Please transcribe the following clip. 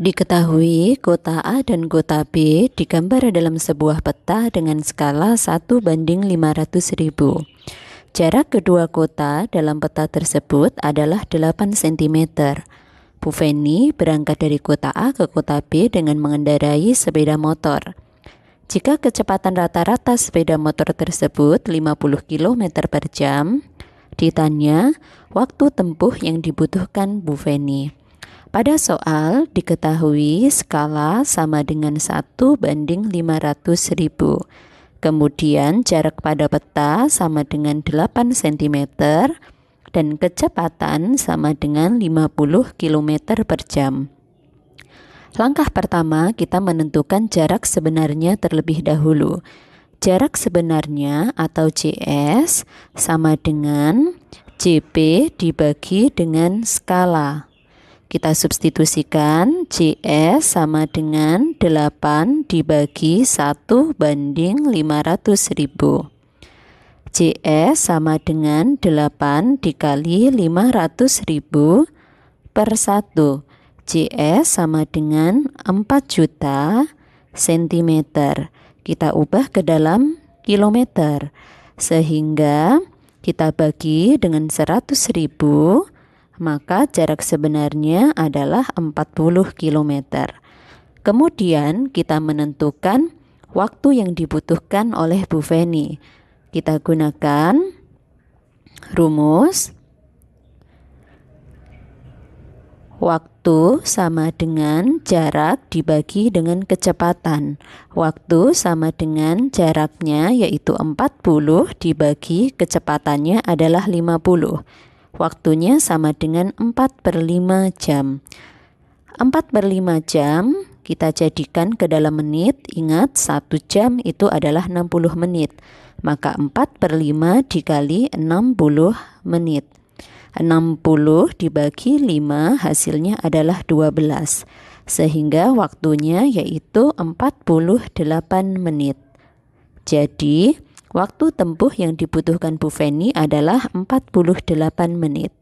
Diketahui kota A dan kota B digambar dalam sebuah peta dengan skala 1 banding 500 ribu. Jarak kedua kota dalam peta tersebut adalah 8 cm. Bu Feni berangkat dari kota A ke kota B dengan mengendarai sepeda motor. Jika kecepatan rata-rata sepeda motor tersebut 50 km per jam, ditanya waktu tempuh yang dibutuhkan Bu Feni. Pada soal diketahui skala sama dengan 1 banding 500 ribu. Kemudian jarak pada peta sama dengan 8 cm dan kecepatan sama dengan 50 km per jam. Langkah pertama kita menentukan jarak sebenarnya terlebih dahulu. Jarak sebenarnya atau JS sama dengan JP dibagi dengan skala. Kita substitusikan CS sama dengan 8 dibagi 1 banding 500 ribu. CS sama dengan 8 dikali 500 ribu per 1. CS sama dengan 4 juta sentimeter. Kita ubah ke dalam kilometer. Sehingga kita bagi dengan 100 ribu maka jarak sebenarnya adalah 40 km. Kemudian kita menentukan waktu yang dibutuhkan oleh Bu Feni. Kita gunakan rumus Waktu sama dengan jarak dibagi dengan kecepatan. Waktu sama dengan jaraknya yaitu 40 dibagi kecepatannya adalah 50. Waktunya sama dengan 4 per 5 jam. 4 per 5 jam kita jadikan ke dalam menit. Ingat, 1 jam itu adalah 60 menit. Maka 4 per 5 dikali 60 menit. 60 dibagi 5 hasilnya adalah 12. Sehingga waktunya yaitu 48 menit. Jadi, Waktu tempuh yang dibutuhkan Bu Feni adalah 48 menit.